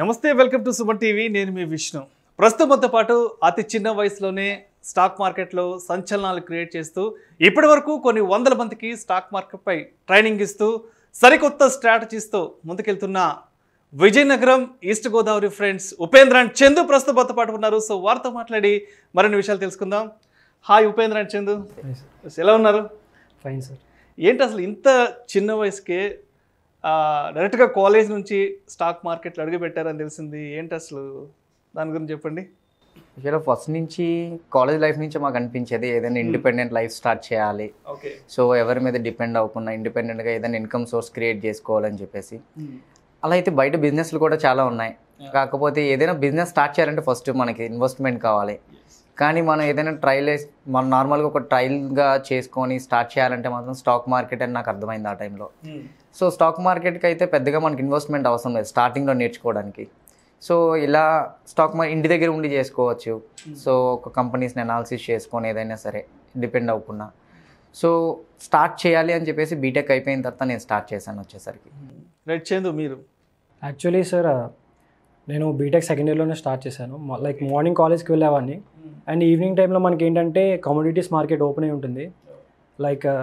నమస్తే welcome to Suman TV నేను మీ విష్ణు ప్రస్తుతంతో పాటు అతి చిన్న వయసులోనే స్టాక్ మార్కెట్లో సంచలనాలు క్రియేట్ చేస్తూ ఇప్పటి వరకు కొన్ని వందల మందికి స్టాక్ మార్కెట్పై ట్రైనింగ్ ఇస్తూ సరికొత్త స్ట్రాటజీస్తో ముందుకెళ్తున్న Vizianagaram east Godavari friends Upendra and Chandu ప్రస్తుతంతో పాటు ఉన్నారు సో వారితో మాట్లాడి మరిన్ని విషయాలు తెలుసుకుందాం హాయ్ ఉపేంద్ర అండ్ చందు ఎలా ఉన్నారు ఫైన్ సార్ ఏంటి అసలు ఇంత చిన్న వయసుకే డైరెక్ట్గా కాలేజ్ నుంచి స్టాక్ మార్కెట్లో అడుగుపెట్టారని తెలిసింది ఏంటి అసలు దాని గురించి చెప్పండి యాక్చువల్గా ఫస్ట్ నుంచి కాలేజ్ లైఫ్ నుంచి మాకు అనిపించేది ఏదైనా hmm. ఇండిపెండెంట్ లైఫ్ స్టార్ట్ చేయాలి సో ఎవరి మీద డిపెండ్ అవ్వకుండా ఇండిపెండెంట్గా ఏదైనా ఇన్కమ్ సోర్స్ క్రియేట్ చేసుకోవాలని చెప్పేసి hmm. అలా అయితే బయట బిజినెస్లు కూడా చాలా ఉన్నాయి కాకపోతే ఏదైనా బిజినెస్ స్టార్ట్ చేయాలంటే ఫస్ట్ మనకి ఇన్వెస్ట్మెంట్ కావాలి కానీ మనం ఏదైనా ట్రైల్ మనం నార్మల్గా ఒక ట్రైల్గా చేసుకొని స్టార్ట్ చేయాలంటే మాత్రం స్టాక్ మార్కెట్ అని నాకు అర్థమైంది ఆ టైంలో hmm. సో స్టాక్ మార్కెట్కి అయితే పెద్దగా మనకి ఇన్వెస్ట్మెంట్ అవసరం లేదు స్టార్టింగ్లో నేర్చుకోవడానికి సో ఇలా స్టాక్ మార్కెట్ ఇంటి దగ్గర ఉండి చేసుకోవచ్చు hmm. సో ఒక కంపెనీస్ని అనాలిసిస్ చేసుకొని ఏదైనా సరే డిపెండ్ అవ్వకుండా సో స్టార్ట్ చేయాలి అని చెప్పేసి బీటెక్ అయిపోయిన తర్వాత నేను స్టార్ట్ చేశాను వచ్చేసరికి hmm. రెడ్ చేయదు మీరు యాక్చువల్లీ సార్ నేను బీటెక్ సెకండ్ ఇయర్లోనే స్టార్ట్ చేశాను లైక్ మార్నింగ్ కాలేజ్కి వెళ్ళేవాడిని అండ్ ఈవినింగ్ టైంలో మనకి ఏంటంటే కమోడిటీస్ మార్కెట్ ఓపెన్ అయి ఉంటుంది లైక్ uh,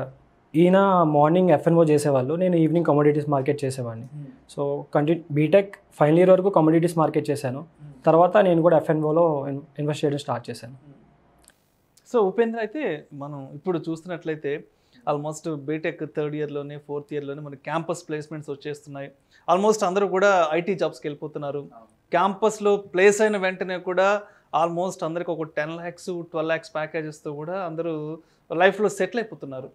ఈయన మార్నింగ్ ఎఫ్ఎన్ఓ చేసేవాళ్ళు నేను ఈవినింగ్ కమోడిటీస్ మార్కెట్ చేసేవాడిని సో కంటి బీటెక్ ఫైనల్ ఇయర్ వరకు కమోడిటీస్ మార్కెట్ చేశాను hmm. తర్వాత నేను కూడా ఎఫ్ఎన్ఓలో ఇన్వెస్ట్ చేయడం స్టార్ట్ చేశాను సో hmm. ఉపేంద్ర అయితే మనం ఇప్పుడు చూస్తున్నట్లయితే ఆల్మోస్ట్ బీటెక్ థర్డ్ ఇయర్లోనే ఫోర్త్ ఇయర్లోనే మన క్యాంపస్ ప్లేస్మెంట్స్ వచ్చేస్తున్నాయి ఆల్మోస్ట్ అందరూ కూడా ఐటీ జాబ్స్కి వెళ్ళిపోతున్నారు క్యాంపస్లో ప్లేస్ అయిన వెంటనే కూడా ఆల్మోస్ట్ అందరికి ఒక టెన్ ల్యాక్స్ ట్వెల్వ్ ల్యాక్స్ ప్యాకేజెస్తో కూడా అందరూ లైఫ్లో సెటిల్ అయిపోతున్నారు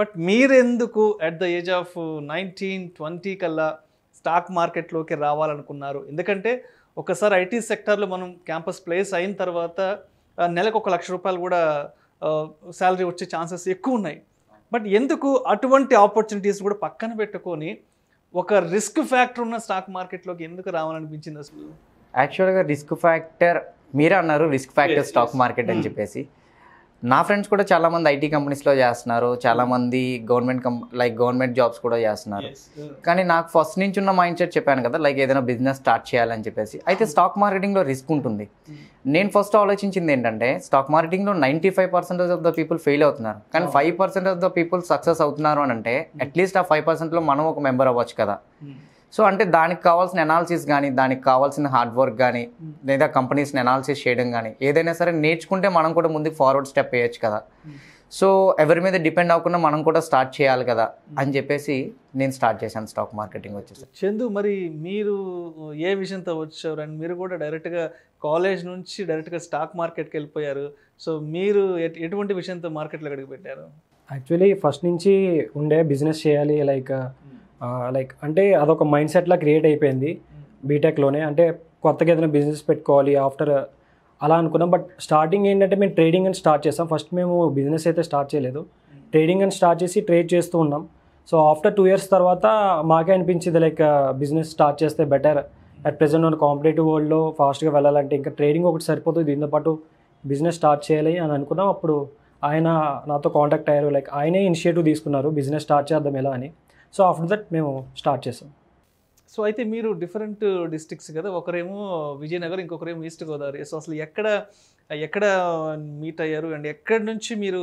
బట్ మీరెందుకు at the age of nineteen twenty కల్లా స్టాక్ మార్కెట్లోకి రావాలనుకున్నారు ఎందుకంటే ఒకసారి ఐటీ సెక్టర్లో మనం క్యాంపస్ ప్లేస్ అయిన తర్వాత నెలకు ఒక లక్ష రూపాయలు కూడా శాలరీ వచ్చే ఛాన్సెస్ ఎక్కువ ఉన్నాయి బట్ ఎందుకు అటువంటి ఆపర్చునిటీస్ కూడా పక్కన పెట్టుకొని ఒక రిస్క్ ఫ్యాక్టర్ ఉన్న స్టాక్ మార్కెట్లోకి ఎందుకు రావాలనిపించింది అసలు యాక్చువల్గా రిస్క్ ఫ్యాక్టర్ మీరే అన్నారు రిస్క్ ఫ్యాక్టర్ స్టాక్ మార్కెట్ అని hmm. చెప్పేసి నా ఫ్రెండ్స్ కూడా చాలామంది ఐటీ కంపెనీస్లో చేస్తున్నారు చాలామంది government come like government jobs కూడా చేస్తున్నారు కానీ నాకు ఫస్ట్ నుంచి ఉన్న మైండ్ సెట్ చెప్పాను కదా లైక్ ఏదైనా బిజినెస్ స్టార్ట్ చేయాలని చెప్పేసి అయితే స్టాక్ మార్కెటింగ్లో రిస్క్ ఉంటుంది hmm. నేను ఫస్ట్ ఆలోచించింది ఏంటంటే స్టాక్ మార్కెటింగ్లో ninety five percentage of the people fail అవుతున్నారు కానీ five percent of the people success అవుతున్నారు అని అంటే అట్లీస్ట్ hmm. ఆ ఫైవ్ పర్సెంట్లో మనం ఒక మెంబర్ అవ్వచ్చు కదా సో అంటే దానికి కావాల్సిన అనాలిసిస్ కానీ దానికి కావాల్సిన హార్డ్ వర్క్ కానీ లేదా కంపెనీస్ని అనాలిసిస్ చేయడం కానీ ఏదైనా సరే నేర్చుకుంటే మనం కూడా ముందుకు ఫార్వర్డ్ స్టెప్ వేయచ్చు కదా సో ఎవరి మీద డిపెండ్ అవ్వకుండా మనం కూడా స్టార్ట్ చేయాలి కదా అని చెప్పేసి నేను స్టార్ట్ చేశాను స్టాక్ మార్కెటింగ్ వచ్చేసి చందు మరి మీరు ఏ విషయంతో వచ్చారు అండ్ మీరు కూడా డైరెక్ట్గా కాలేజ్ నుంచి డైరెక్ట్గా స్టాక్ మార్కెట్కి వెళ్ళిపోయారు సో మీరు ఎటువంటి విషయంతో మార్కెట్లో అడిగి పెట్టారు యాక్చువల్లీ ఫస్ట్ నుంచి ఉండే బిజినెస్ చేయాలి లైక్ లైక్ అంటే అదొక మైండ్ సెట్లా క్రియేట్ అయిపోయింది బీటెక్లోనే అంటే కొత్తగా ఏదైనా బిజినెస్ పెట్టుకోవాలి ఆఫ్టర్ అలా అనుకున్నాం బట్ స్టార్టింగ్ ఏంటంటే మేము ట్రేడింగ్ అని స్టార్ట్ చేస్తాం ఫస్ట్ మేము బిజినెస్ అయితే స్టార్ట్ చేయలేదు ట్రేడింగ్ అని స్టార్ట్ చేసి ట్రేడ్ చేస్తూ ఉన్నాం సో ఆఫ్టర్ టూ ఇయర్స్ తర్వాత మాకే అనిపించింది లైక్ బిజినెస్ స్టార్ట్ చేస్తే బెటర్ అట్ ప్రెసెంట్ మన కాంపిటేటివ్ వరల్డ్లో ఫాస్ట్గా వెళ్ళాలంటే ఇంకా ట్రేడింగ్ ఒకటి సరిపోతుంది దీంతో పాటు బిజినెస్ స్టార్ట్ చేయాలి అని అనుకున్నాం అప్పుడు ఆయన నాతో కాంటాక్ట్ అయ్యారు లైక్ ఆయనే ఇనిషియేటివ్ తీసుకున్నారు బిజినెస్ స్టార్ట్ చేద్దాం ఎలా అని సో ఆఫ్టర్ దట్ మేము స్టార్ట్ చేసాం సో అయితే మీరు డిఫరెంట్ డిస్ట్రిక్ట్స్ కదా ఒకరేమో విజయనగరం ఇంకొకరేమో ఈస్ట్ గోదావరి సో అసలు ఎక్కడ ఎక్కడ మీట్ అయ్యారు అండ్ ఎక్కడి నుంచి మీరు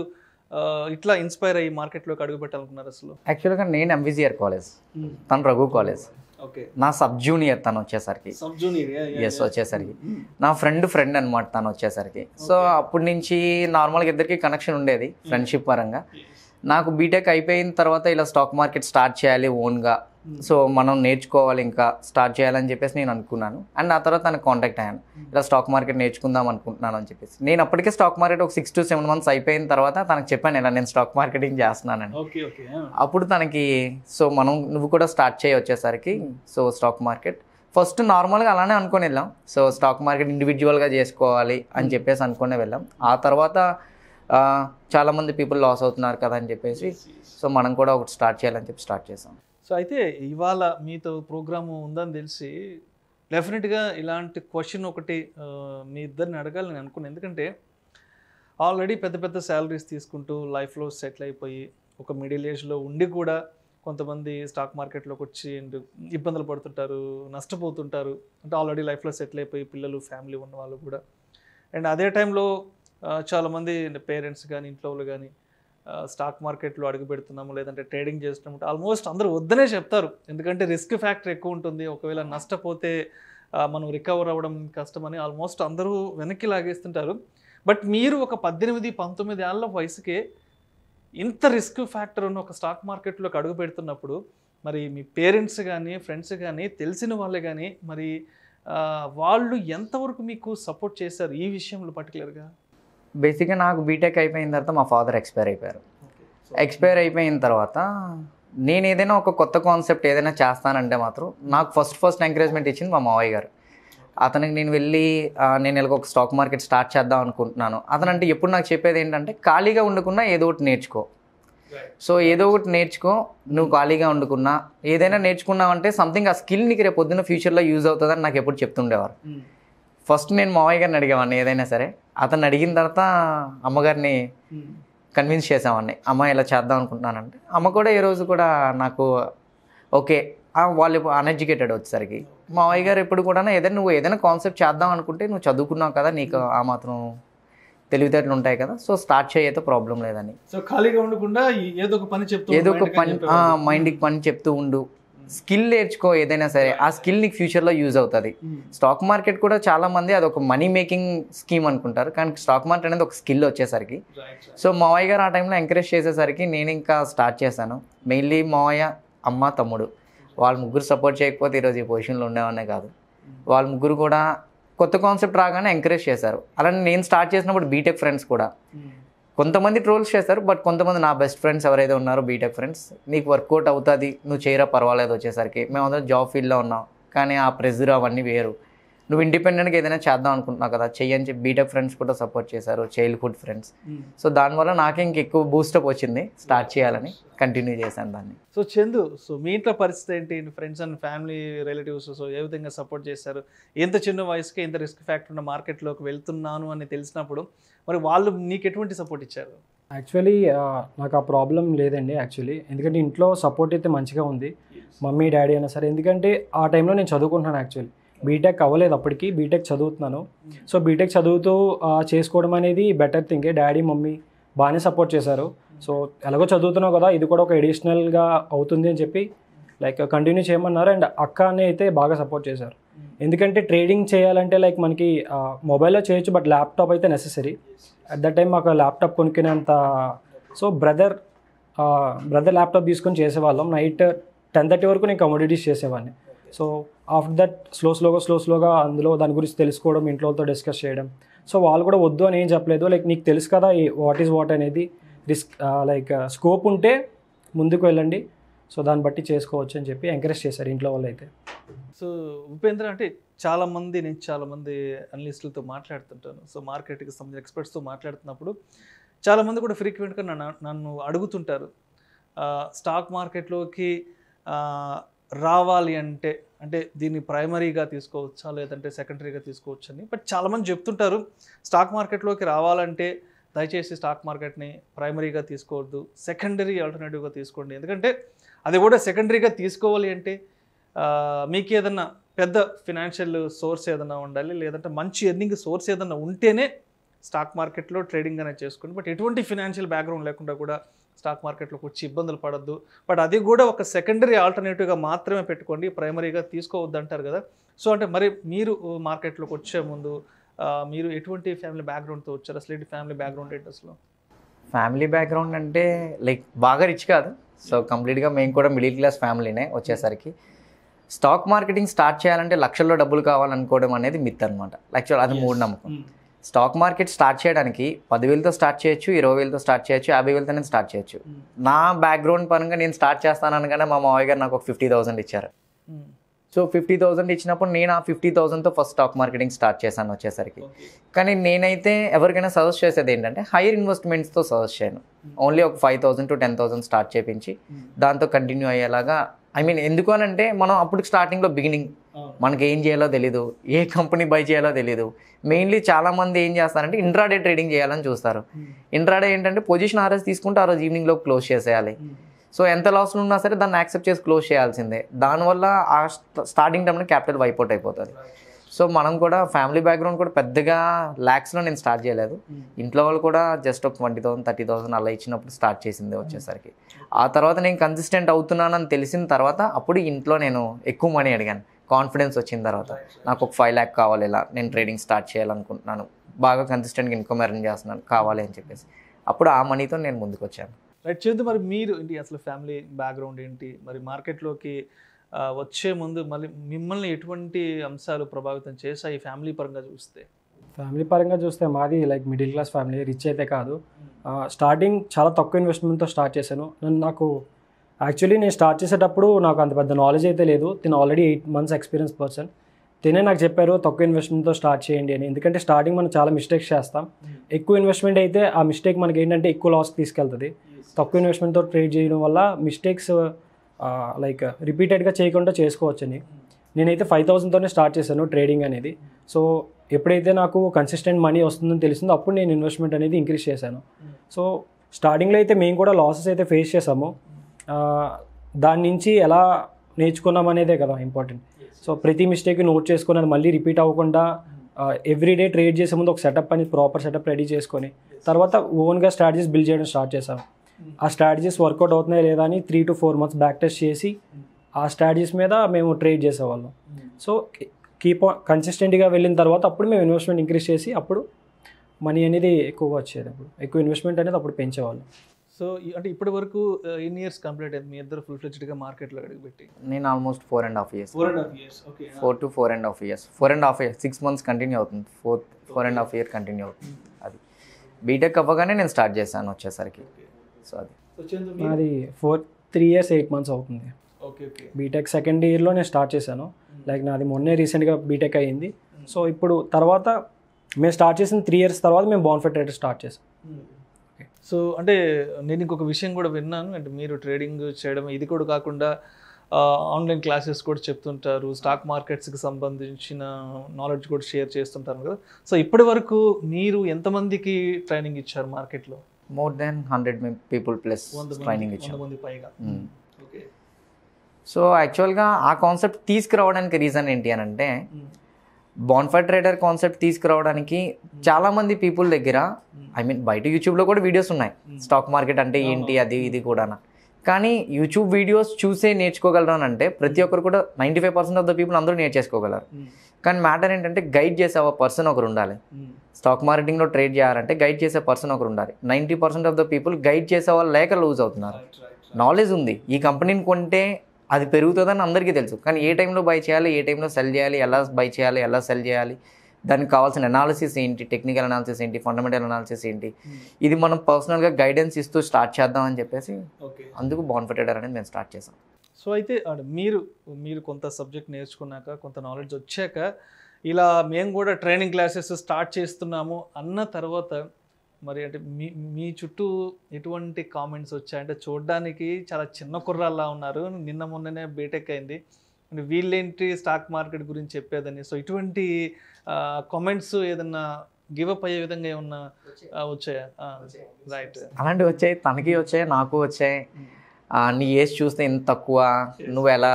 ఇట్లా ఇన్స్పైర్ అయ్యి మార్కెట్లోకి అడుగు పెట్టాలనుకున్నారు అసలు యాక్చువల్గా నేను ఎంవిజిఆర్ కాలేజ్ hmm. తను రఘు కాలేజ్ ఓకే నా సబ్ జూనియర్ తను వచ్చేసరికి సబ్ జూనియర్ ఎస్ వచ్చేసరికి hmm. నా ఫ్రెండ్ ఫ్రెండ్ అనమాట తను వచ్చేసరికి సో అప్పటి నుంచి నార్మల్గా ఇద్దరికి కనెక్షన్ ఉండేది ఫ్రెండ్షిప్ hmm. పరంగా నాకు బీటెక్ అయిపోయిన తర్వాత ఇలా స్టాక్ మార్కెట్ స్టార్ట్ చేయాలి ఓన్గా సో మనం నేర్చుకోవాలి ఇంకా స్టార్ట్ చేయాలని చెప్పేసి నేను అనుకున్నాను అండ్ ఆ తర్వాత నాకు కాంటాక్ట్ అయ్యాను ఇలా స్టాక్ మార్కెట్ నేర్చుకుందాం అనుకుంటున్నాను అని చెప్పేసి నేను అప్పటికే స్టాక్ మార్కెట్ ఒక సిక్స్ టు సెవెన్ మంత్స్ అయిపోయిన తర్వాత తనకు చెప్పాను ఇలా నేను స్టాక్ మార్కెటింగ్ చేస్తున్నానని అప్పుడు తనకి సో మనం నువ్వు కూడా స్టార్ట్ చేయి వచ్చేసరికి సో స్టాక్ మార్కెట్ ఫస్ట్ నార్మల్గా అలానే అనుకుని వెళ్ళాం సో స్టాక్ మార్కెట్ ఇండివిజువల్గా చేసుకోవాలి అని చెప్పేసి అనుకునే వెళ్ళాం ఆ తర్వాత చాలామంది పీపుల్ లాస్ అవుతున్నారు కదా అని చెప్పేసి సో మనం కూడా ఒకటి స్టార్ట్ చేయాలని చెప్పి స్టార్ట్ చేసాం సో అయితే ఇవాళ మీతో ప్రోగ్రాము ఉందని తెలిసి డెఫినెట్గా ఇలాంటి క్వశ్చన్ ఒకటి మీ ఇద్దరిని అడగాలని నేను అనుకున్నాను ఎందుకంటే ఆల్రెడీ పెద్ద పెద్ద శాలరీస్ తీసుకుంటూ లైఫ్లో సెటిల్ అయిపోయి ఒక మిడిల్ ఏజ్లో ఉండి కూడా కొంతమంది స్టాక్ మార్కెట్లోకి వచ్చి అండ్ ఇబ్బందులు పడుతుంటారు నష్టపోతుంటారు అంటే ఆల్రెడీ లైఫ్లో సెటిల్ అయిపోయి పిల్లలు ఫ్యామిలీ ఉన్న వాళ్ళు కూడా అండ్ అదే టైంలో చాలామంది పేరెంట్స్ కానీ ఇంట్లో వాళ్ళు కానీ స్టాక్ మార్కెట్లో అడుగు పెడుతున్నాము లేదంటే ట్రేడింగ్ చేస్తున్నాము ఆల్మోస్ట్ అందరూ వద్దనే చెప్తారు ఎందుకంటే రిస్క్ ఫ్యాక్టర్ ఎక్కువ ఉంటుంది ఒకవేళ నష్టపోతే మనం రికవర్ అవ్వడం కష్టమని ఆల్మోస్ట్ అందరూ వెనక్కి లాగేస్తుంటారు బట్ మీరు ఒక పద్దెనిమిది పంతొమ్మిది ఏళ్ళ వయసుకే ఇంత రిస్క్ ఫ్యాక్టర్ ఉన్న ఒక స్టాక్ మార్కెట్లోకి అడుగు పెడుతున్నప్పుడు మరి మీ పేరెంట్స్ కానీ ఫ్రెండ్స్ కానీ తెలిసిన వాళ్ళే కానీ మరి వాళ్ళు ఎంతవరకు మీకు సపోర్ట్ చేశారు ఈ విషయంలో పర్టికులర్గా బేసిక్గా నాకు బీటెక్ అయిపోయిన తర్వాత మా ఫాదర్ ఎక్స్పైర్ అయిపోయారు ఎక్స్పైర్ అయిపోయిన తర్వాత నేను ఏదైనా ఒక కొత్త కాన్సెప్ట్ ఏదైనా చేస్తానంటే మాత్రం నాకు ఫస్ట్ ఫస్ట్ ఎంకరేజ్మెంట్ ఇచ్చింది మా మావయ్య గారు అతనికి నేను వెళ్ళి నేను ఇలా ఒక స్టాక్ మార్కెట్ స్టార్ట్ చేద్దాం అనుకుంటున్నాను అతను అంటే ఎప్పుడు నాకు చెప్పేది ఏంటంటే ఖాళీగా ఉండకుండా ఏదో ఒకటి నేర్చుకో సో ఏదో ఒకటి నేర్చుకో నువ్వు ఖాళీగా వండుకున్నా ఏదైనా నేర్చుకున్నావంటే సంథింగ్ ఆ స్కిల్ నీకు రేపు పొద్దున్న ఫ్యూచర్లో యూజ్ అవుతుందని నాకు ఎప్పుడు చెప్తుండేవారు ఫస్ట్ hmm. నేను మావయ్య గారిని అడిగేవాడిని ఏదైనా సరే అతను అడిగిన తర్వాత అమ్మగారిని కన్విన్స్ చేసామని అమ్మ ఇలా చేద్దాం అనుకుంటున్నానంటే అమ్మ కూడా ఈరోజు కూడా నాకు ఓకే వాళ్ళు అన్ఎడ్యుకేటెడ్ వచ్చేసరికి మా అయ్య గారు ఎప్పుడు కూడా ఏదైనా నువ్వు ఏదైనా కాన్సెప్ట్ చేద్దాం అనుకుంటే నువ్వు చదువుకున్నావు కదా నీకు ఆ మాత్రం తెలివితేటలు ఉంటాయి కదా సో స్టార్ట్ చేయతో ప్రాబ్లం లేదని సో ఖాళీగా ఉండకుండా ఏదో ఒక పని చెప్తూ ఏదో ఒక పని మైండ్కి పని చెప్తూ ఉండు స్కిల్ నేర్చుకో ఏదైనా సరే ఆ స్కిల్ నీకు ఫ్యూచర్లో యూజ్ అవుతుంది hmm. స్టాక్ మార్కెట్ కూడా చాలా మంది అది ఒక మనీ మేకింగ్ స్కీమ్ అనుకుంటారు కానీ స్టాక్ మార్కెట్ అనేది ఒక స్కిల్ వచ్చేసరికి సో మావయ్య గారు ఆ టైంలో ఎంకరేజ్ చేసేసరికి నేను ఇంకా స్టార్ట్ చేశాను మెయిన్లీ మావయ్య అమ్మ తమ్ముడు వాళ్ళ ముగ్గురు సపోర్ట్ చేయకపోతే ఈరోజు ఈ పొజిషన్లో ఉండేవానే కాదు hmm. వాళ్ళ ముగ్గురు కూడా కొత్త కాన్సెప్ట్ రాగానే ఎంకరేజ్ చేశారు అలానే నేను స్టార్ట్ చేసినప్పుడు బీటెక్ ఫ్రెండ్స్ కూడా hmm. కొంతమంది ట్రోల్స్ చేస్తారు బట్ కొంతమంది నా బెస్ట్ ఫ్రెండ్స్ ఎవరైతే ఉన్నారో బీటెక్ ఫ్రెండ్స్ e నీకు వర్కౌట్ అవుతుంది నువ్వు చేయరా పర్వాలేదు వచ్చేసరికి మేమందరం జాబ్ ఫీల్డ్లో ఉన్నాం కానీ ఆ ప్రెజర్ అవన్నీ వేరు నువ్వు ఇండిపెండెంట్గా ఏదైనా చేద్దాం అనుకుంటున్నావు కదా చెయ్యి అని చెప్పి బీటెక్ ఫ్రెండ్స్ కూడా సపోర్ట్ చేశారు చైల్డ్హుడ్ ఫ్రెండ్స్ hmm. సో దానివల్ల ఇంక ఇంకెక్కువ బూస్టప్ వచ్చింది స్టార్ట్ చేయాలని కంటిన్యూ చేశాను దాన్ని సో చందు సో మీ ఇంట్లో పరిస్థితి ఏంటి friends and family relatives so ఏ విధంగా సపోర్ట్ చేశారు ఎంత చిన్న వయసుకే ఇంత రిస్క్ ఫ్యాక్టర్ ఉన్న మార్కెట్లోకి వెళ్తున్నాను అని తెలిసినప్పుడు మరి వాళ్ళు నీకు ఎటువంటి సపోర్ట్ ఇచ్చారు యాక్చువల్లీ నాకు ఆ ప్రాబ్లం లేదండి యాక్చువల్లీ ఎందుకంటే ఇంట్లో సపోర్ట్ అయితే మంచిగా ఉంది మమ్మీ డాడీ అయినా సరే ఎందుకంటే ఆ టైంలో నేను చదువుకుంటున్నాను యాక్చువల్లీ బీటెక్ అవ్వలేదు అప్పటికి బీటెక్ చదువుతున్నాను సో బీటెక్ చదువుతూ చేసుకోవడం అనేది బెటర్ థింగ్ డాడీ మమ్మీ బాగానే సపోర్ట్ చేశారు సో ఎలాగో చదువుతున్నావు కదా ఇది కూడా ఒక ఎడిషనల్గా అవుతుంది అని చెప్పి లైక్ కంటిన్యూ చేయమన్నారు అండ్ అక్కనే అయితే బాగా సపోర్ట్ చేశారు ఎందుకంటే ట్రేడింగ్ చేయాలంటే లైక్ మనకి మొబైల్లో చేయొచ్చు బట్ ల్యాప్టాప్ అయితే నెససరీ అట్ ద టైం మాకు ల్యాప్టాప్ కొనుక్కునేంత సో బ్రదర్ బ్రదర్ ల్యాప్టాప్ తీసుకొని చేసేవాళ్ళం నైట్ టెన్ థర్టీ వరకు నేను కమోడిటీస్ చేసేవాడిని సో ఆఫ్టర్ దట్ స్లో స్లోగా స్లో స్లోగా అందులో దాని గురించి తెలుసుకోవడం ఇంట్లోతో డిస్కస్ చేయడం సో వాళ్ళు కూడా వద్దు అని ఏం చెప్పలేదు లైక్ నీకు తెలుసు కదా వాట్ ఈజ్ వాట్ అనేది రిస్క్ లైక్ స్కోప్ ఉంటే ముందుకు వెళ్ళండి సో దాన్ని బట్టి చేసుకోవచ్చు అని చెప్పి ఎంకరేజ్ చేశారు ఇంట్లో వాళ్ళు అయితే సో ఉపేంద్ర అంటే చాలామంది నేను చాలామంది అనలిస్టులతో మాట్లాడుతుంటాను సో మార్కెట్కి సంబంధించిన ఎక్స్పర్ట్స్తో మాట్లాడుతున్నప్పుడు చాలామంది కూడా ఫ్రీక్వెంట్గా నన్ను నన్ను అడుగుతుంటారు స్టాక్ మార్కెట్లోకి రావాలి అంటే అంటే దీన్ని ప్రైమరీగా తీసుకోవచ్చా లేదంటే సెకండరీగా తీసుకోవచ్చు అని బట్ చాలామంది చెప్తుంటారు స్టాక్ మార్కెట్లోకి రావాలంటే దయచేసి స్టాక్ మార్కెట్ని ప్రైమరీగా తీసుకోవద్దు సెకండరీ ఆల్టర్నేటివ్గా తీసుకోండి ఎందుకంటే అది కూడా సెకండరీగా తీసుకోవాలి అంటే మీకు ఏదన్నా పెద్ద ఫినాన్షియల్ సోర్స్ ఏదైనా ఉండాలి లేదంటే మంచి ఎర్నింగ్ సోర్స్ ఏదైనా ఉంటేనే స్టాక్ మార్కెట్లో ట్రేడింగ్ అనేది చేసుకోండి బట్ ఎటువంటి ఫినాన్షియల్ బ్యాక్గ్రౌండ్ లేకుండా కూడా స్టాక్ మార్కెట్లోకి వచ్చి ఇబ్బందులు పడద్దు బట్ అది కూడా ఒక సెకండరీ ఆల్టర్నేటివ్గా మాత్రమే పెట్టుకోండి ప్రైమరీగా తీసుకోవద్దు అంటారు కదా సో అంటే మరి మీరు మార్కెట్లోకి వచ్చే ముందు మీరు ఎటువంటి ఫ్యామిలీ బ్యాక్గ్రౌండ్తో వచ్చారు అసలు ఏంటి ఫ్యామిలీ బ్యాక్గ్రౌండ్ ఏంటి అసలు ఫ్యామిలీ బ్యాక్గ్రౌండ్ అంటే లైక్ బాగా రిచ్ కాదు సో కంప్లీట్గా మేము కూడా మిడిల్ క్లాస్ ఫ్యామిలీనే వచ్చేసరికి స్టాక్ మార్కెటింగ్ స్టార్ట్ చేయాలంటే లక్షల్లో డబ్బులు కావాలనుకోవడం అనేది మిత్ అనమాట యాక్చువల్ అది మూఢనమ్మకం hmm. స్టాక్ మార్కెట్ స్టార్ట్ చేయడానికి పదివేలతో స్టార్ట్ చేయొచ్చు ఇరవై వేలతో స్టార్ట్ చేయొచ్చు యాభై వేలతో నేను స్టార్ట్ చేయొచ్చు hmm. నా బ్యాక్గ్రౌండ్ పరంగా నేను స్టార్ట్ చేస్తాను అనగానే మా మావయ్య గారు నాకు ఒక ఫిఫ్టీ థౌసండ్ ఇచ్చారు hmm. సో ఫిఫ్టీ థౌసండ్ ఇచ్చినప్పుడు నేను ఆ ఫిఫ్టీ థౌసండ్తో ఫస్ట్ స్టాక్ మార్కెటింగ్ స్టార్ట్ చేశాను వచ్చేసరికి కానీ నేనైతే ఎవరికైనా సజెస్ట్ చేసేది ఏంటంటే హైయర్ ఇన్వెస్ట్మెంట్స్తో సజెస్ట్ చేయను hmm. ఓన్లీ ఒక five thousand to ten thousand start చేయించి దాంతో కంటిన్యూ అయ్యేలాగా ఐ మీన్ ఎందుకు అని అంటే మనం అప్పుడు స్టార్టింగ్లో బిగినింగ్ మనకి ఏం చేయాలో తెలీదు ఏ కంపెనీ బై చేయాలో తెలీదు మెయిన్లీ చాలామంది ఏం చేస్తారంటే ఇంట్రాడే ట్రేడింగ్ చేయాలని చూస్తారు ఇంట్రాడే hmm. ఏంటంటే పొజిషన్ ఆర్ఎస్ తీసుకుంటే ఆ రోజు ఈవినింగ్లో క్లోజ్ చేసేయాలి సో hmm. ఎంత లాస్లో ఉన్నా సరే దాన్ని యాక్సెప్ట్ చేసి క్లోజ్ చేయాల్సిందే దానివల్ల ఆ స్టార్టింగ్ టైంలో క్యాపిటల్ వైపౌట్ అయిపోతుంది సో మనం కూడా ఫ్యామిలీ బ్యాక్గ్రౌండ్ కూడా పెద్దగా ల్యాక్స్లో నేను స్టార్ట్ చేయలేదు hmm. ఇంట్లో వాళ్ళు కూడా జస్ట్ ఒక ట్వంటీ థౌసండ్ థర్టీ థౌసండ్ అలా ఇచ్చినప్పుడు స్టార్ట్ చేసింది వచ్చేసరికి ఆ తర్వాత నేను కన్సిస్టెంట్ అవుతున్నానని తెలిసిన తర్వాత అప్పుడు ఇంట్లో నేను ఎక్కువ మనీ అడిగాను కాన్ఫిడెన్స్ వచ్చిన తర్వాత నాకు ఒక ఫైవ్ ల్యాక్ కావాలి ఇలా నేను ట్రేడింగ్ స్టార్ట్ చేయాలనుకుంటున్నాను బాగా కన్సిస్టెంట్గా ఇన్కమ్ ఎర్న్ చేస్తున్నాను కావాలి అని చెప్పేసి అప్పుడు ఆ మనీతో నేను ముందుకు వచ్చాను రైట్ చేద్దు మరి మీరు ఏంటి అసలు ఫ్యామిలీ బ్యాక్గ్రౌండ్ ఏంటి మరి మార్కెట్లోకి వచ్చే ముందు మళ్ళీ మిమ్మల్ని ఎటువంటి అంశాలు ప్రభావితం చేశాయి ఫ్యామిలీ పరంగా చూస్తే ఫ్యామిలీ పరంగా చూస్తే మాది like middle class family rich అయితే కాదు స్టార్టింగ్ hmm. చాలా తక్కువ ఇన్వెస్ట్మెంట్తో స్టార్ట్ చేశాను నన్ను నాకు యాక్చువల్లీ నేను స్టార్ట్ చేసేటప్పుడు నాకు అంత పెద్ద నాలెడ్జ్ అయితే లేదు తిన already eight months experience person తినే నాకు చెప్పారు తక్కువ ఇన్వెస్ట్మెంట్తో స్టార్ట్ చేయండి అని ఎందుకంటే స్టార్టింగ్ మనం చాలా మిస్టేక్స్ చేస్తాం hmm. ఎక్కువ ఇన్వెస్ట్మెంట్ అయితే ఆ మిస్టేక్ మనకి ఏంటంటే ఎక్కువ లాస్ తీసుకెళ్తుంది తక్కువ ఇన్వెస్ట్మెంట్తో ట్రేడ్ చేయడం వల్ల మిస్టేక్స్ లైక్ రిపీటెడ్గా చేయకుండా చేసుకోవచ్చని hmm. నేనైతే ఫైవ్ థౌసండ్తోనే స్టార్ట్ చేశాను ట్రేడింగ్ అనేది సో hmm. ఎప్పుడైతే నాకు కన్సిస్టెంట్ మనీ వస్తుందని తెలిసిందో అప్పుడు నేను ఇన్వెస్ట్మెంట్ అనేది ఇంక్రీజ్ చేశాను సో స్టార్టింగ్లో అయితే మేము కూడా లాసెస్ అయితే ఫేస్ చేసాము దాని నుంచి ఎలా నేర్చుకున్నాం అనేదే కదా ఇంపార్టెంట్ సో ప్రతి మిస్టేక్ నోట్ చేసుకుని అది మళ్ళీ రిపీట్ అవ్వకుండా ఎవ్రీడే ట్రేడ్ చేసే ముందు ఒక సెటప్ అని ప్రాపర్ సెటప్ రెడీ చేసుకొని తర్వాత ఓన్గా స్ట్రాటజీస్ బిల్డ్ చేయడం స్టార్ట్ చేశాను hmm. ఆ స్ట్రాటజీస్ వర్కౌట్ అవుతున్నాయి లేదా అని three to four months back test చేసి hmm. ఆ స్ట్రాటజీస్ మీద మేము ట్రేడ్ చేసేవాళ్ళం సో కీప్ కన్సిస్టెంట్గా వెళ్ళిన తర్వాత అప్పుడు మేము ఇన్వెస్ట్మెంట్ ఇంక్రీజ్ చేసి అప్పుడు మనీ అనేది ఎక్కువగా వచ్చేది అప్పుడు ఎక్కువ ఇన్వెస్ట్మెంట్ అనేది అప్పుడు పెంచేవాళ్ళం సో అంటే ఇప్పటి వరకు ఎన్ ఇయర్స్ కంప్లీట్ అయింది మీ ఇద్దరు ఫుల్ ఫ్లెడ్జ్డ్గా మార్కెట్లో పెట్టి నేను almost four and half years four and half years okay four to four and half years four and half year six months continue అవుతుంది fourth four and half year continue అవుతుంది hmm. అది BTech అవ్వగానే నేను start చేశాను వచ్చేసరికి so అది అది four three years eight months అవుతుంది బీటెక్ సెకండ్ ఇయర్లో నేను స్టార్ట్ చేశాను లైక్ hmm. నాది మొన్నే రీసెంట్గా బీటెక్ అయ్యింది సో hmm. ఇప్పుడు తర్వాత మేము స్టార్ట్ చేసిన త్రీ ఇయర్స్ తర్వాత మేము బాన్ఫెట్ స్టార్ట్ చేసాం సో అంటే నేను ఇంకొక విషయం కూడా విన్నాను అంటే మీరు ట్రేడింగ్ చేయడం ఇది కూడా కాకుండా ఆన్లైన్ క్లాసెస్ కూడా చెప్తుంటారు స్టాక్ మార్కెట్స్కి సంబంధించిన నాలెడ్జ్ కూడా షేర్ చేస్తుంటారు కదా సో ఇప్పటి వరకు మీరు ఎంతమందికి ట్రైనింగ్ ఇచ్చారు మార్కెట్లో more than hundred people plus training ఇచ్చారు పైగా సో hmm. యాక్చువల్గా ఆ కాన్సెప్ట్ తీసుకురావడానికి రీజన్ ఏంటి అని అంటే hmm. బాన్ఫైర్ ట్రేడర్ కాన్సెప్ట్ తీసుకురావడానికి hmm. చాలామంది పీపుల్ దగ్గర ఐ hmm. మీన్ బయట యూట్యూబ్లో కూడా వీడియోస్ ఉన్నాయి స్టాక్ hmm. మార్కెట్ అంటే ఏంటి అది ఇది కూడా కానీ యూట్యూబ్ వీడియోస్ చూసే నేర్చుకోగలరు అంటే ప్రతి ఒక్కరు కూడా ninety five percent of the people అందరూ నేర్చేసుకోగలరు కానీ మ్యాటర్ ఏంటంటే గైడ్ చేసే పర్సన్ ఒకరు ఉండాలి స్టాక్ మార్కెటింగ్లో ట్రేడ్ చేయాలంటే గైడ్ చేసే పర్సన్ ఒకరు ఉండాలి ninety percent of the people guide చేసే వాళ్ళు లేక లూజ్ అవుతున్నారు నాలెడ్జ్ ఉంది ఈ కంపెనీని కొంటే అది పెరుగుతుందని అందరికీ తెలుసు కానీ ఏ టైంలో బై చేయాలి ఏ టైంలో సెల్ చేయాలి ఎలా బై చేయాలి ఎలా సెల్ చేయాలి దానికి కావాల్సిన అనాలిసిస్ ఏంటి టెక్నికల్ అనాలిసిస్ ఏంటి ఫండమెంటల్ అనాలిసిస్ ఏంటి hmm. ఇది మనం పర్సనల్గా గైడెన్స్ ఇస్తూ స్టార్ట్ చేద్దామని చెప్పేసి అందుకు బాన్ఫిటెడర్ అనేది మేము స్టార్ట్ చేసాం సో అయితే మీరు మీరు కొంత సబ్జెక్ట్ నేర్చుకున్నాక కొంత నాలెడ్జ్ వచ్చాక ఇలా మేము కూడా ట్రైనింగ్ క్లాసెస్ స్టార్ట్ చేస్తున్నాము అన్న తర్వాత మరి అంటే మీ మీ చుట్టూ ఎటువంటి కామెంట్స్ వచ్చాయి అంటే చూడడానికి చాలా చిన్న కుర్రాల్లా ఉన్నారు నిన్న మొన్ననే బీటెక్ అయింది వీళ్ళేంటి స్టాక్ మార్కెట్ గురించి చెప్పేదని సో ఇటువంటి కామెంట్స్ ఏదన్నా గివప్ అయ్యే విధంగా ఏమన్నా వచ్చాయా రైట్ అలాంటివి వచ్చాయి తనకి వచ్చాయి నాకు వచ్చాయి hmm. నీ ఏజ్ చూస్తే ఇంత తక్కువ నువ్వు ఎలా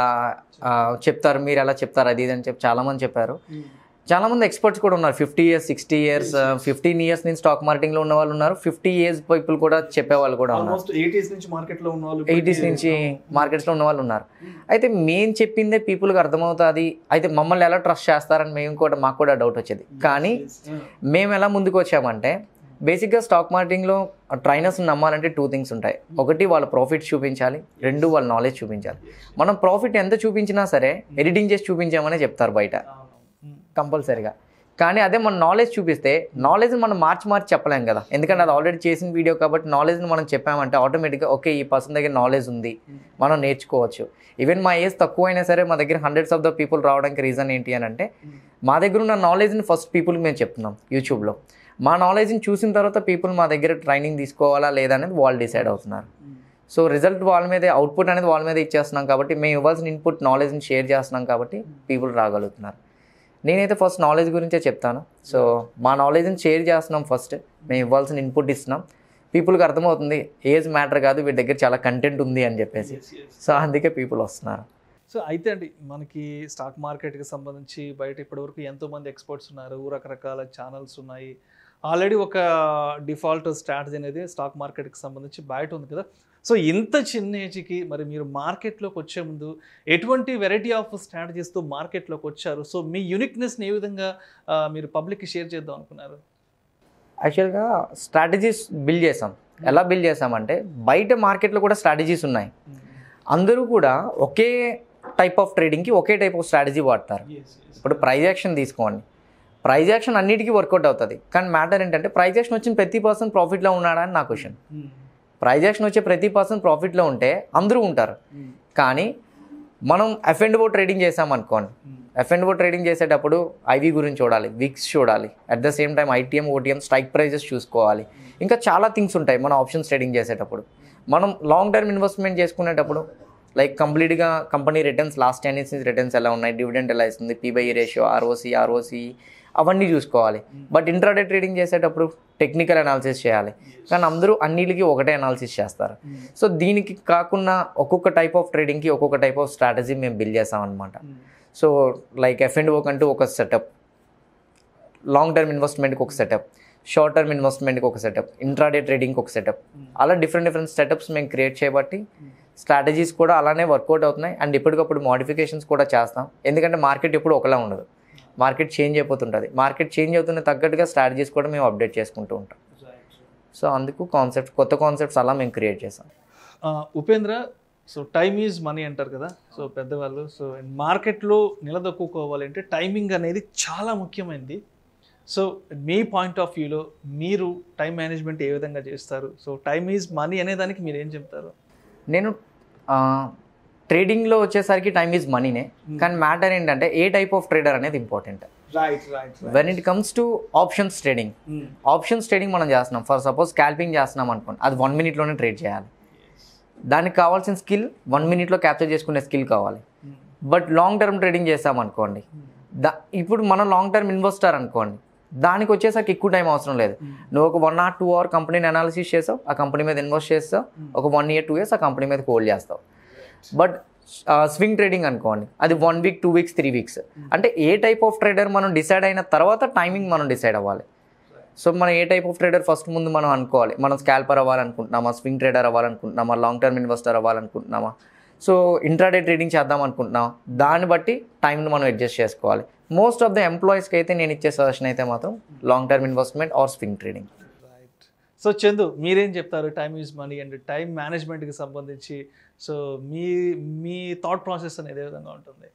చెప్తారు మీరు ఎలా చెప్తారు అది ఇది అని చెప్పి చాలామంది చెప్పారు hmm. చాలామంది ఎక్స్పర్ట్స్ కూడా ఉన్నారు fifty years sixty years fifteen years నుంచి స్టాక్ మార్కెటింగ్లో ఉన్న వాళ్ళు ఉన్నారు ఫిఫ్టీ ఇయర్స్ పీపుల్ కూడా చెప్పేవాళ్ళు కూడా ఉన్నారు ఎయిటీస్ నుంచి ఎయిటీస్ నుంచి మార్కెట్స్లో ఉన్న వాళ్ళు ఉన్నారు అయితే మేము చెప్పిందే పీపుల్కి అర్థమవుతుంది అయితే మమ్మల్ని ఎలా ట్రస్ట్ చేస్తారని మేము కూడా మాకు కూడా డౌట్ వచ్చేది కానీ మేము ఎలా ముందుకు వచ్చామంటే బేసిక్గా స్టాక్ మార్కెటింగ్లో ట్రైనర్స్ నమ్మాలంటే టూ థింగ్స్ ఉంటాయి hmm. ఒకటి వాళ్ళ ప్రాఫిట్ చూపించాలి రెండు వాళ్ళ నాలెడ్జ్ చూపించాలి మనం ప్రాఫిట్ ఎంత చూపించినా సరే ఎడిటింగ్ hmm. చేసి చూపించామనే చెప్తారు బయట కంపల్సరీగా కానీ అదే మన నాలెడ్జ్ చూపిస్తే నాలెడ్జ్ని మనం మార్చి మార్చి చెప్పలేం కదా ఎందుకంటే అది ఆల్రెడీ చేసిన వీడియో కాబట్టి నాలెడ్జ్ని మనం చెప్పామంటే ఆటోమేటిక్గా ఓకే ఈ పర్సన్ దగ్గర నాలెడ్జ్ ఉంది మనం నేర్చుకోవచ్చు ఈవెన్ మా ఏజ్ తక్కువ సరే మా దగ్గర హండ్రెడ్స్ ఆఫ్ ద పీపుల్ రావడానికి రీజన్ ఏంటి అని అంటే మా దగ్గర ఉన్న నాలెడ్జ్ని ఫస్ట్ పీపుల్కి మేము చెప్తున్నాం యూట్యూబ్లో మా నాలెడ్జ్ని చూసిన తర్వాత పీపుల్ మా దగ్గర ట్రైనింగ్ తీసుకోవాలా లేదా అనేది వాళ్ళు డిసైడ్ అవుతున్నారు సో రిజల్ట్ వాళ్ళ మీదే అవుట్పుట్ అనేది వాళ్ళ మీద ఇచ్చేస్తున్నాం కాబట్టి మేము ఇవ్వాల్సిన ఇన్పుట్ నాలెడ్జ్ని షేర్ చేస్తున్నాం కాబట్టి పీపుల్ రాగలుగుతున్నారు నేనైతే ఫస్ట్ నాలెడ్జ్ గురించే చెప్తాను సో మా నాలెడ్జ్ని షేర్ చేస్తున్నాం ఫస్ట్ మేము ఇవ్వాల్సిన ఇన్పుట్ ఇస్తున్నాం పీపుల్కి అర్థమవుతుంది ఏజ్ మ్యాటర్ కాదు వీటి దగ్గర చాలా కంటెంట్ ఉంది అని చెప్పేసి సో అందుకే పీపుల్ వస్తున్నారు సో అయితే అండి మనకి స్టాక్ మార్కెట్కి సంబంధించి బయట ఇప్పటివరకు ఎంతోమంది ఎక్స్పర్ట్స్ ఉన్నారు రకరకాల ఛానల్స్ ఉన్నాయి ఆల్రెడీ ఒక డిఫాల్ట్ స్ట్రాటజీ అనేది స్టాక్ మార్కెట్కి సంబంధించి బయట ఉంది కదా సో ఇంత చిన్న ఏజ్కి మరి మీరు మార్కెట్లోకి వచ్చే ముందు ఎటువంటి వెరైటీ ఆఫ్ స్ట్రాటజీస్తో మార్కెట్లోకి వచ్చారు సో మీ యూనిక్నెస్ని ఏ విధంగా మీరు పబ్లిక్కి షేర్ చేద్దాం అనుకున్నారు యాక్చువల్గా స్ట్రాటజీస్ బిల్డ్ చేసాం ఎలా hmm. బిల్డ్ చేసామంటే బయట మార్కెట్లో కూడా స్ట్రాటజీస్ ఉన్నాయి hmm. అందరూ కూడా ఒకే టైప్ ఆఫ్ ట్రేడింగ్కి ఒకే టైప్ ఆఫ్ స్ట్రాటజీ వాడతారు ఇప్పుడు ప్రైజ్ యాక్షన్ తీసుకోండి ప్రైజ్ యాక్షన్ అన్నిటికీ వర్కౌట్ అవుతుంది కానీ మ్యాటర్ ఏంటంటే ప్రైజ్ యాక్షన్ వచ్చిన ప్రతి పర్సన్ ప్రాఫిట్లో ఉన్నాడా అని నా క్వశ్చన్ hmm. ప్రైజాక్షన్ వచ్చే ప్రతి పర్సన్ ప్రాఫిట్లో ఉంటే అందరూ ఉంటారు కానీ మనం ఎఫ్ అండ్ ఓ ట్రేడింగ్ చేసామనుకోండి ఎఫ్ అండ్ ఓ ట్రేడింగ్ చేసేటప్పుడు ఐవీ గురించి చూడాలి విక్స్ చూడాలి at the same time ITM OTM strike prices చూసుకోవాలి ఇంకా చాలా థింగ్స్ ఉంటాయి మనం ఆప్షన్స్ ట్రేడింగ్ చేసేటప్పుడు మనం లాంగ్ టర్మ్ ఇన్వెస్ట్మెంట్ చేసుకునేటప్పుడు లైక్ కంప్లీట్గా company returns last ten years returns ఎలా ఉన్నాయి డివిడెండ్ ఎలా ఇస్తుంది పీబై రేషియో ఆర్ఓసి ఆర్ఓసి అవన్నీ చూసుకోవాలి బట్ ఇంట్రాడే ట్రేడింగ్ చేసేటప్పుడు టెక్నికల్ అనాలిసిస్ చేయాలి కానీ అందరూ అన్నిటికి ఒకటే అనాలిసిస్ చేస్తారు సో దీనికి కాకుండా ఒక్కొక్క టైప్ ఆఫ్ ట్రేడింగ్కి ఒక్కొక్క టైప్ ఆఫ్ స్ట్రాటజీ మేము బిల్డ్ చేస్తామన్నమాట so like F and O అంటూ ఒక సెటప్ లాంగ్ టర్మ్ ఇన్వెస్ట్మెంట్కి ఒక సెటప్ షార్ట్ టర్మ్ ఇన్వెస్ట్మెంట్కి ఒక సెటప్ ఇంట్రాడే ట్రేడింగ్కి ఒక సెటప్ అలా డిఫరెంట్ డిఫరెంట్ సెటప్స్ మేము క్రియేట్ చేయబట్టి స్ట్రాటజీస్ కూడా అలానే వర్కౌట్ అవుతున్నాయి అండ్ ఎప్పటికప్పుడు మోడిఫికేషన్స్ కూడా చేస్తాం ఎందుకంటే మార్కెట్ ఎప్పుడు ఒకలా ఉండదు మార్కెట్ చేంజ్ అయిపోతుంటుంది మార్కెట్ చేంజ్ అవుతున్న తగ్గట్టుగా స్ట్రాటజీస్ కూడా మేము అప్డేట్ చేసుకుంటూ ఉంటాం సో అందుకు కాన్సెప్ట్ కొత్త కాన్సెప్ట్స్ అలా మేము క్రియేట్ చేసాం Upendra so time is money అంటారు కదా సో పెద్దవాళ్ళు సో మార్కెట్లో నిలదొక్కుకోవాలంటే టైమింగ్ అనేది చాలా ముఖ్యమైనది సో మీ పాయింట్ ఆఫ్ వ్యూలో మీరు టైం మేనేజ్మెంట్ ఏ విధంగా చేస్తారు సో టైమ్ ఈజ్ మనీ అనే దానికి మీరు ఏం చెప్తారు నేను ట్రేడింగ్లో వచ్చేసరికి టైం ఈజ్ మనీనే hmm. కానీ మ్యాటర్ ఏంటంటే ఏ టైప్ ఆఫ్ ట్రేడర్ అనేది important when it comes to options trading options trading మనం చేస్తున్నాం ఫర్ సపోజ్ స్కాల్పింగ్ చేస్తున్నాం అనుకోండి అది వన్ మినిట్లోనే ట్రేడ్ చేయాలి దానికి కావాల్సిన స్కిల్ వన్ మినిట్లో క్యాప్చర్ చేసుకునే స్కిల్ కావాలి బట్ లాంగ్ టర్మ్ ట్రేడింగ్ చేసాం అనుకోండి hmm. దా ఇప్పుడు మనం లాంగ్ టర్మ్ ఇన్వెస్టర్ అనుకోండి దానికి వచ్చేసరికి ఎక్కువ టైం అవసరం లేదు hmm. నువ్వు ఒక వన్ ఆర్ టూ అవర్ కంపెనీని అనాలిసిస్ చేస్తావు ఆ కంపెనీ మీద ఇన్వెస్ట్ చేస్తావు ఒక వన్ ఇయర్ టూ ఇయర్స్ ఆ కంపెనీ మీద హోల్డ్ చేస్తావు బట్ స్వింగ్ ట్రేడింగ్ అనుకోండి అది one week two weeks three weeks అంటే ఏ టైప్ ఆఫ్ ట్రేడర్ మనం డిసైడ్ అయిన తర్వాత టైమింగ్ మనం డిసైడ్ అవ్వాలి సో మనం ఏ టైప్ ఆఫ్ ట్రేడర్ ఫస్ట్ ముందు మనం అనుకోవాలి మనం స్కాల్పర్ అవ్వాలనుకుంటున్నామా స్వింగ్ ట్రేడర్ అవ్వాలనుకుంటున్నామా long term investor అవ్వాలనుకుంటున్నామా so intraday trading చేద్దాం అనుకుంటున్నాం దాన్ని బట్టి టైంని మనం అడ్జస్ట్ చేసుకోవాలి మోస్ట్ ఆఫ్ ద ఎంప్లాయీస్కి అయితే నేను ఇచ్చే సజెషన్ అయితే మాత్రం long term investment or swing trading so Chandu మీరేం చెప్తారు time is money and time మేనేజ్మెంట్కి సంబంధించి సో మీ మీ థాట్ ప్రాసెస్ అనేది ఏ విధంగా ఉంటుంది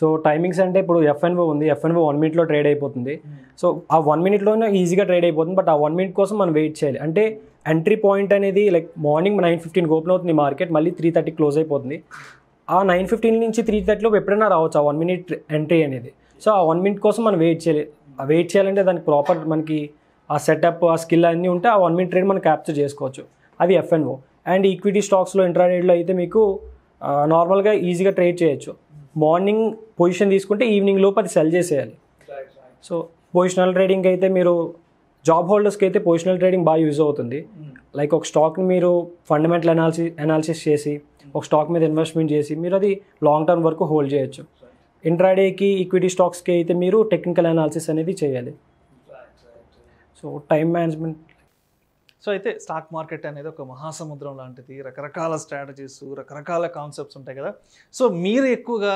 సో టైమింగ్స్ అంటే ఇప్పుడు ఎఫ్ఎన్ఓ ఉంది ఎఫ్ఎన్ఓ వన్ మినిట్లో ట్రేడ్ అయిపోతుంది hmm. సో ఆ వన్ మినిట్లోనే ఈజీగా ట్రేడ్ అయిపోతుంది బట్ ఆ వన్ మినిట్ కోసం మనం వెయిట్ చేయాలి అంటే ఎంట్రీ పాయింట్ అనేది like morning nine fifteen open అవుతుంది మార్కెట్ మళ్ళీ త్రీ థర్టీ క్లోజ్ అయిపోతుంది ఆ నైన్ ఫిఫ్టీన్ నుంచి త్రీ థర్టీలో ఎప్పుడైనా రావచ్చు ఆ వన్ మినిట్ ఎంట్రీ అనేది సో ఆ వన్ మినిట్ కోసం మనం వెయిట్ చేయాలి వెయిట్ చేయాలంటే దానికి ప్రాపర్ మనకి ఆ సెటప్ ఆ స్కిల్ అన్నీ ఉంటే ఆ వన్ మినిట్ ట్రేడ్ మనం క్యాప్చర్ చేసుకోవచ్చు అవి ఎఫ్ఎన్ఓ అండ్ ఈక్విటీ స్టాక్స్లో ఇంట్రాడేట్లో అయితే మీకు నార్మల్గా ఈజీగా ట్రేడ్ చేయొచ్చు మార్నింగ్ పొజిషన్ తీసుకుంటే ఈవినింగ్ లోపు అది సెల్ చేసేయాలి సో పొజిషనల్ ట్రేడింగ్ అయితే మీరు జాబ్ హోల్డర్స్కి అయితే పొజిషనల్ ట్రేడింగ్ బాగా యూజ్ అవుతుంది లైక్ ఒక స్టాక్ని మీరు ఫండమెంటల్ అనాలిసి అనాలిసిస్ చేసి ఒక స్టాక్ మీద ఇన్వెస్ట్మెంట్ చేసి మీరు అది లాంగ్ టర్మ్ వరకు హోల్డ్ చేయొచ్చు ఇంట్రాడేకి ఈక్విటీ స్టాక్స్కి అయితే మీరు టెక్నికల్ అనాలిసిస్ అనేది చేయాలి సో టైం మేనేజ్మెంట్ సో అయితే స్టాక్ మార్కెట్ అనేది ఒక మహాసముద్రం లాంటిది రకరకాల స్ట్రాటజీస్ రకరకాల కాన్సెప్ట్స్ ఉంటాయి కదా సో మీరు ఎక్కువగా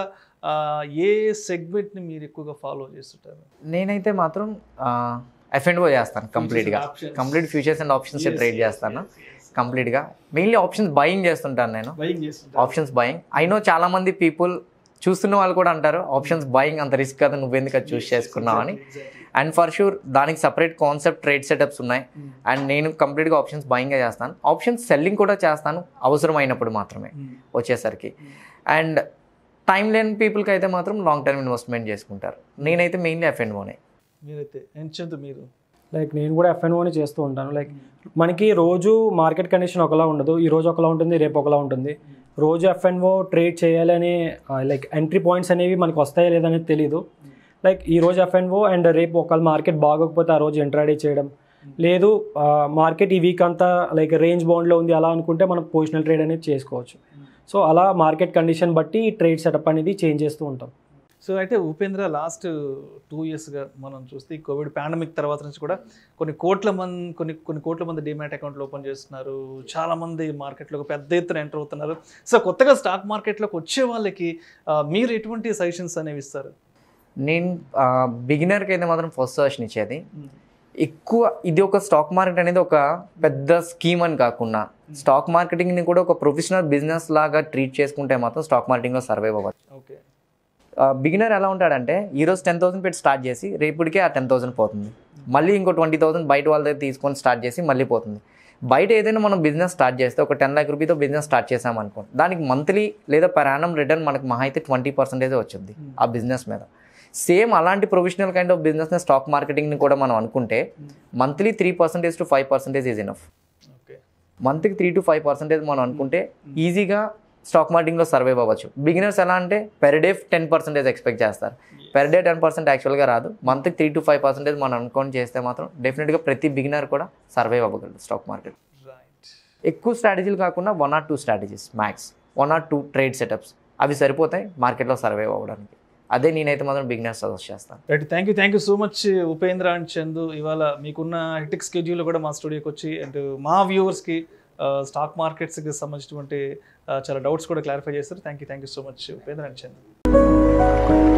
ఏ సెగ్మెంట్ని మీరు ఎక్కువగా ఫాలో చేస్తుంటారు నేనైతే మాత్రం ఎఫెండ్ చేస్తాను కంప్లీట్గా complete futures and options trade చేస్తాను కంప్లీట్గా మెయిన్లీ ఆప్షన్స్ బయింగ్ చేస్తుంటాను నేను ఆప్షన్స్ బయింగ్ ఐ నో చాలామంది పీపుల్ చూస్తున్న వాళ్ళు కూడా అంటారు ఆప్షన్స్ బయింగ్ అంత రిస్క్ కదా నువ్వెందుకు అది చూస్ చేసుకున్నావు అని అండ్ ఫర్ షూర్ దానికి సపరేట్ కాన్సెప్ట్ ట్రేడ్ సెటప్స్ ఉన్నాయి అండ్ hmm. నేను కంప్లీట్గా ఆప్షన్స్ బయింగ్గా చేస్తాను ఆప్షన్స్ సెల్లింగ్ కూడా చేస్తాను అవసరమైనప్పుడు మాత్రమే hmm. వచ్చేసరికి అండ్ టైం లేని పీపుల్కి అయితే మాత్రం లాంగ్ టర్మ్ ఇన్వెస్ట్మెంట్ చేసుకుంటారు నేనైతే మెయిన్లీ ఎఫ్ అండ్ ఓనే మీరైతే ఎంచదు మీరు లైక్ నేను కూడా ఎఫ్ఎన్ ఓని ఓనే చేస్తూ ఉంటాను లైక్ hmm. మనకి రోజు మార్కెట్ కండిషన్ ఒకలా ఉండదు ఈ రోజు ఒకలా ఉంటుంది రేపు ఒకలా ఉంటుంది రోజు ఎఫ్ఎన్ఓ ట్రేడ్ చేయాలని లైక్ ఎంట్రీ పాయింట్స్ అనేవి మనకు వస్తాయా లేదనేది తెలియదు లైక్ ఈ రోజు ఎఫ్ఎన్ఓ అండ్ రేపు ఒకవేళ మార్కెట్ బాగోకపోతే ఆ రోజు ఎంట్రాడే చేయడం లేదు మార్కెట్ ఈ వీక్ అంతా లైక్ రేంజ్ బౌండ్లో ఉంది అలా అనుకుంటే మనం పొజిషనల్ ట్రేడ్ అనేది చేసుకోవచ్చు సో అలా మార్కెట్ కండిషన్ బట్టి ట్రేడ్ సెటప్ అనేది చేంజ్ చేస్తూ ఉంటాం సో అయితే ఉపేంద్ర లాస్ట్ టూ ఇయర్స్గా మనం చూస్తే కోవిడ్ పాండమిక్ తర్వాత నుంచి కూడా కొన్ని కోట్ల మంది కొన్ని కొన్ని కోట్ల మంది డిమాట్ అకౌంట్లు ఓపెన్ చేస్తున్నారు చాలామంది మార్కెట్లోకి పెద్ద ఎత్తున ఎంటర్ అవుతున్నారు సో కొత్తగా స్టాక్ మార్కెట్లోకి వచ్చే వాళ్ళకి మీరు ఎటువంటి సజెషన్స్ అనేవి ఇస్తారు నేను బిగినర్కి అయితే మాత్రం ఫస్ట్ సజెషన్ ఇచ్చేది hmm. ఎక్కువ ఇది ఒక స్టాక్ మార్కెట్ అనేది ఒక పెద్ద స్కీమ్ అని కాకుండా స్టాక్ hmm. మార్కెటింగ్ని కూడా ఒక ప్రొఫెషనల్ బిజినెస్ లాగా ట్రీట్ చేసుకుంటే మాత్రం స్టాక్ మార్కెటింగ్లో సర్వైవ్ అవ్వచ్చు ఓకే బిగినర్ ఎలా ఉంటాడంటే ఈరోజు టెన్ థౌసండ్ పెట్టి స్టార్ట్ చేసి రేపుడికే ఆ టెన్ థౌసండ్ పోతుంది మళ్ళీ ఇంకో ట్వంటీ థౌసండ్ బయట వాళ్ళ దగ్గర తీసుకొని స్టార్ట్ చేసి మళ్ళీ పోతుంది బయట ఏదైనా మనం బిజినెస్ స్టార్ట్ చేస్తే ఒక టెన్ ల్యాక్ రూపీతో బిజినెస్ స్టార్ట్ చేసామనుకో దానికి మంత్లీ లేదా ప్రయాణం రిటర్న్ మనకు మహా అయితే ట్వంటీ పర్సెంటేజ్ వచ్చింది ఆ బిజినెస్ మీద సేమ్ అలాంటి ప్రొఫెషనల్ కైండ్ ఆఫ్ బిజినెస్ని స్టాక్ మార్కెటింగ్ని కూడా మనం అనుకుంటే monthly three percentage to five percentage is enough మంత్కి త్రీ టు ఫైవ్ పర్సెంటేజ్ మనం అనుకుంటే ఈజీగా hmm. స్టాక్ మార్కెటింగ్లో సర్వైవ్ అవ్వచ్చు బిగినర్స్ ఎలా అంటే per day ten percentage expect చేస్తారు పెర్ డే టెన్ పర్సెంట్ యాక్చువల్గా రాదు మంత్కి త్రీ టు ఫైవ్ పర్సెంటేజ్ మనం అనుకోని చేస్తే మాత్రం డెఫినెట్గా ప్రతి బిగినర్ కూడా సర్వైవ్ అవ్వగలదు స్టాక్ మార్కెట్ ఎక్కువ స్ట్రాటజీలు కాకుండా one or two strategies max one or two trade setups అవి సరిపోతాయి మార్కెట్లో సర్వైవ్ అవ్వడానికి అదే నేనైతే మాత్రం బిగినర్స్ సజెస్ట్ చేస్తాను right thank you thank you so much Upendra and Chandu ఇవాళ మీకున్న హెక్టిక్ స్కెడ్యూల్ కూడా మా స్టూడియోకి వచ్చి అండ్ మా వ్యూవర్స్కి స్టాక్ మార్కెట్స్కి సంబంధించినటువంటి చాలా డౌట్స్ కూడా క్లారిఫై చేస్తారు thank you thank you so much Upendra and